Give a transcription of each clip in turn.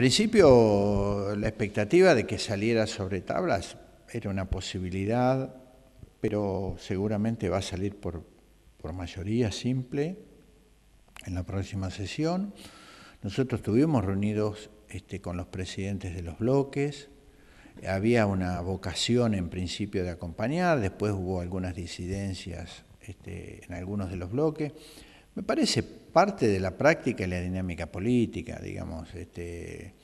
principio la expectativa de que saliera sobre tablas era una posibilidad, pero seguramente va a salir por, mayoría simple en la próxima sesión. Nosotros estuvimos reunidos este, con los presidentes de los bloques, había una vocación en principio de acompañar, después hubo algunas disidencias este, en algunos de los bloques. Me parece parte de la práctica y la dinámica política, digamos. Este,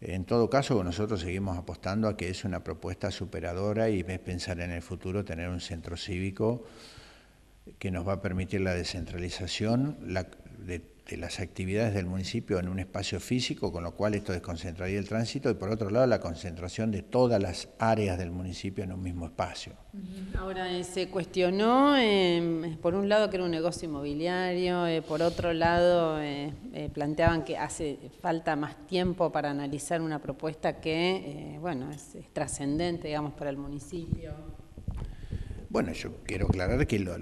en todo caso, nosotros seguimos apostando a que es una propuesta superadora y pensar en el futuro tener un centro cívico que nos va a permitir la descentralización, de, las actividades del municipio en un espacio físico, con lo cual esto desconcentraría el tránsito, y por otro lado la concentración de todas las áreas del municipio en un mismo espacio. Ahora, eh, se cuestionó, em, por un lado que era un negocio inmobiliario, eh, por otro lado eh, planteaban que hace falta más tiempo para analizar una propuesta que, bueno, es, trascendente, digamos, para el municipio. Bueno, yo quiero aclarar que los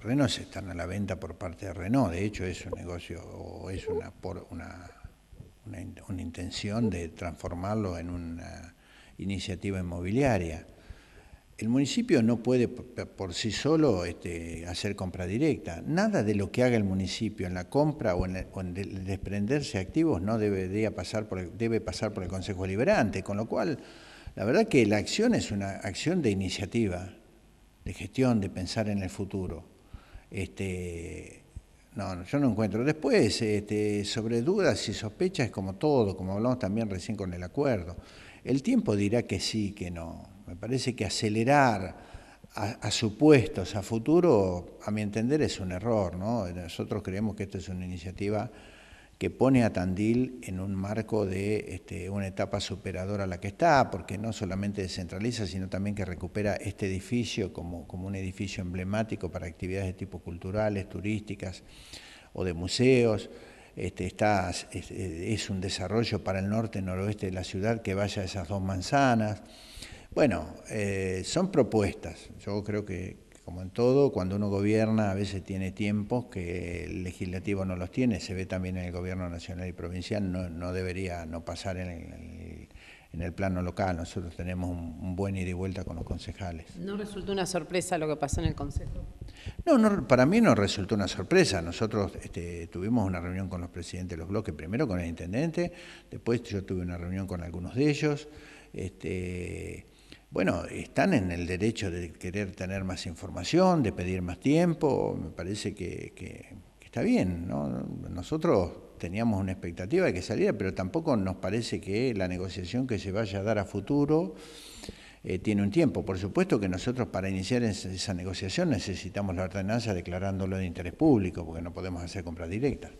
terrenos están a la venta por parte de Renault, de hecho es un negocio o es una, por, una, una, intención de transformarlo en una iniciativa inmobiliaria. El municipio no puede por sí solo este, hacer compra directa. Nada de lo que haga el municipio en la compra o en, desprenderse activos no pasar por debe pasar por el Consejo Liberante, con lo cual la verdad que la acción es una acción de iniciativa, de gestión, de pensar en el futuro. Este, no, yo no encuentro. Después, este, sobre dudas y sospechas, como todo, como hablamos también recién con el acuerdo, el tiempo dirá que sí, que no. Me parece que acelerar a, supuestos, a futuro, a mi entender, es un error. ¿no? Nosotros creemos que esta es una iniciativa que pone a Tandil en un marco de este, una etapa superadora a la que está, porque no solamente descentraliza, sino también que recupera este edificio como, como un edificio emblemático para actividades de tipo culturales, turísticas o de museos. Este, está, es, un desarrollo para el norte, y noroeste de la ciudad que vaya a esas dos manzanas. Bueno, eh, son propuestas, yo creo que, como en todo, cuando uno gobierna a veces tiene tiempos que el legislativo no los tiene, se ve también en el gobierno nacional y provincial, no, debería no pasar en el, plano local, nosotros tenemos un, buen ida y vuelta con los concejales. ¿No resultó una sorpresa lo que pasó en el Consejo? No, no, para mí no resultó una sorpresa. Nosotros este, tuvimos una reunión con los presidentes de los bloques, primero con el intendente, después yo tuve una reunión con algunos de ellos. Este, bueno, están en el derecho de querer tener más información, de pedir más tiempo, me parece que, que está bien, ¿no? Nosotros teníamos una expectativa de que saliera, pero tampoco nos parece que la negociación que se vaya a dar a futuro... Eh, tiene un tiempo. Por supuesto que nosotros para iniciar esa negociación necesitamos la ordenanza declarándolo de interés público, porque no podemos hacer compras directas.